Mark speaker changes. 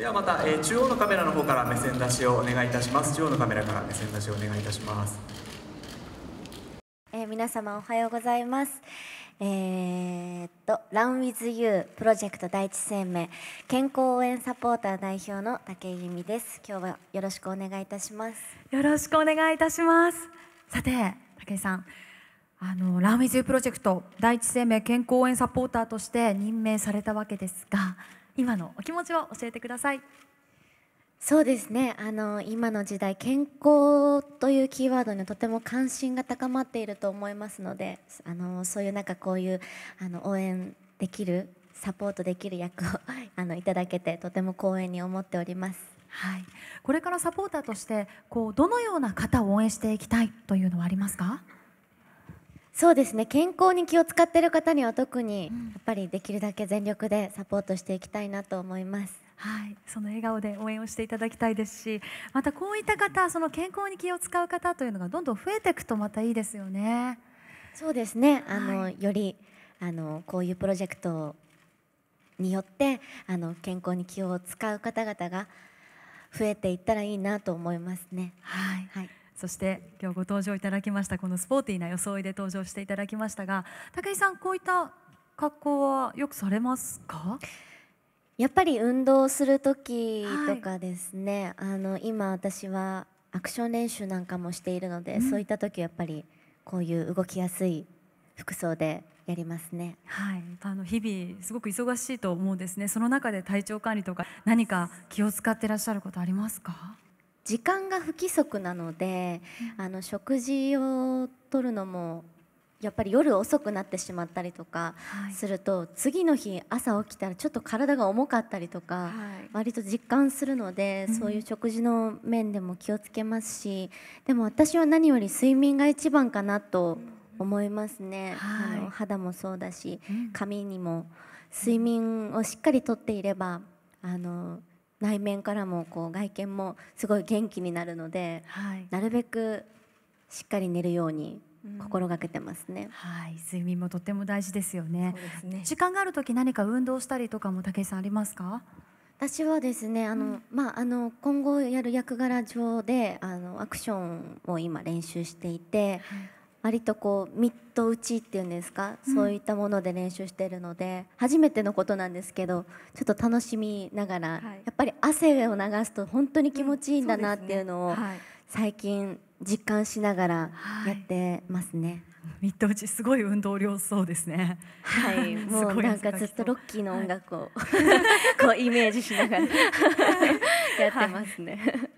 Speaker 1: ではまた、えー、中央のカメラの方から目線出しをお願いいたします中央のカメラから目線出しをお願
Speaker 2: いいたします、えー、皆様おはようございますえー、っと「ランウィズユープロジェクト第一生命健康応援サポーター代表の武井由美です今日はよろしくお願いいたしますよろしくお願いいたしますさて武井さんあのランズプロジェクト第一
Speaker 1: 生命健康応援サポーターとして任命されたわけですが今のお気持ちを教えてください
Speaker 2: そうですねあの今の時代健康というキーワードにとても関心が高まっていると思いますのであのそういう中こういうあの応援できるサポートできる役を あのいただけてとても光栄に思っております。はい、これからサポーターとしてこうどのような方を応援していきたいというのはありますか？そうですね健康に気を使ってる方には特に、やっぱりできるだけ全力でサポートしていきたいなと思います。は
Speaker 1: い、その笑顔で応援をしていただきたいですしまたこういった方その健康に気を使う方というのが
Speaker 2: どんどん増えていくとまたいいですよね。そうですねあの、はい、よりあのこういうプロジェクトによってあの健康に気を使う方々が増えていったらいいなと思いますね。はい、はいそ
Speaker 1: して今日ご登場いただきましたこのスポーティーな装いで登場していただきましたが武井さんこう
Speaker 2: いった格好はよくされますかやっぱり運動する時とかですね、はい、あの今私はアクション練習なんかもしているので、うん、そういった時やっぱりこういう動きやすい服装でやりますね。はい、
Speaker 1: あの日々すごく忙しいと思うんですね。その中で体調管理とか
Speaker 2: 何か気を使っていらっしゃることありますか？時間が不規則なので、あの食事をとるのもやっぱり夜遅くなってしまったりとかすると、はい、次の日朝起きたらちょっと体が重かったりとか、はい、割と実感するので、うん、そういう食事の面でも気をつけますしでも私は何より睡眠が一番かなと思いますね、うん、あの肌もそうだし、うん、髪にも睡眠をしっかりとっていればあの内面からもこう外見もすごい元気になるので、はい、なるべくしっかり寝るように心がけてますね、うん、は
Speaker 1: い睡眠もとても大事ですよね、ね、時間がある時何か運動したりとかも武井さんありますか私は
Speaker 2: ですねあの、うん、まあ、あの今後やる役柄上であのアクションを今練習していて、はい割とこうミット打ちっていうんですか、うん、そういったもので練習してるので初めてのことなんですけどちょっと楽しみながら、はい、やっぱり汗を流すと本当に気持ちいいんだなっていうのを最近実感しながらやってますね。はい、ミット打ちすごい運動量そうですね。はい、もうなんかずっとロッキーの音楽を、はい、こうイメージしながら やってますね。